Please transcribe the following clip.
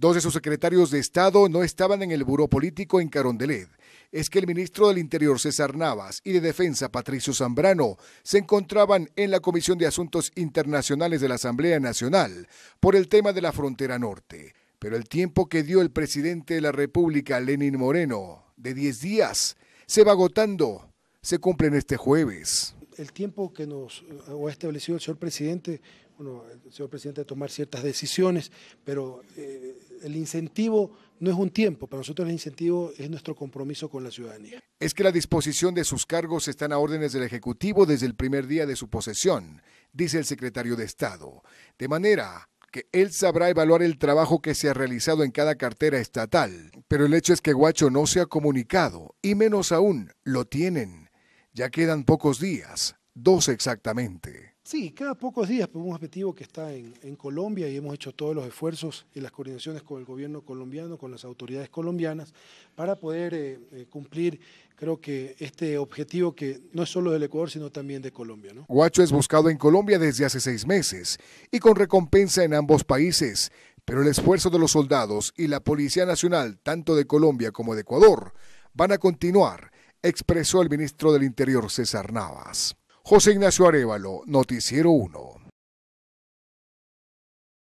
Dos de sus secretarios de Estado no estaban en el buró político en Carondelet. Es que el ministro del Interior César Navas y de Defensa Patricio Zambrano se encontraban en la Comisión de Asuntos Internacionales de la Asamblea Nacional por el tema de la frontera norte. Pero el tiempo que dio el presidente de la República, Lenin Moreno, de 10 días, se va agotando. Se cumple en este jueves. El tiempo que nos eh, ha establecido el señor presidente, bueno, el señor presidente de tomar ciertas decisiones, pero eh, el incentivo no es un tiempo, para nosotros el incentivo es nuestro compromiso con la ciudadanía. Es que la disposición de sus cargos están a órdenes del Ejecutivo desde el primer día de su posesión, dice el secretario de Estado, de manera que él sabrá evaluar el trabajo que se ha realizado en cada cartera estatal. Pero el hecho es que Guacho no se ha comunicado, y menos aún lo tienen. Ya quedan pocos días, dos exactamente. Sí, cada pocos días, por un objetivo que está en, Colombia y hemos hecho todos los esfuerzos y las coordinaciones con el gobierno colombiano, con las autoridades colombianas, para poder eh, eh, cumplir, creo que este objetivo que no es solo del Ecuador, sino también de Colombia. ¿no? Guacho es buscado en Colombia desde hace seis meses y con recompensa en ambos países, pero el esfuerzo de los soldados y la Policía Nacional, tanto de Colombia como de Ecuador, van a continuar, expresó el ministro del Interior César Navas. José Ignacio Arevalo, Noticiero 1.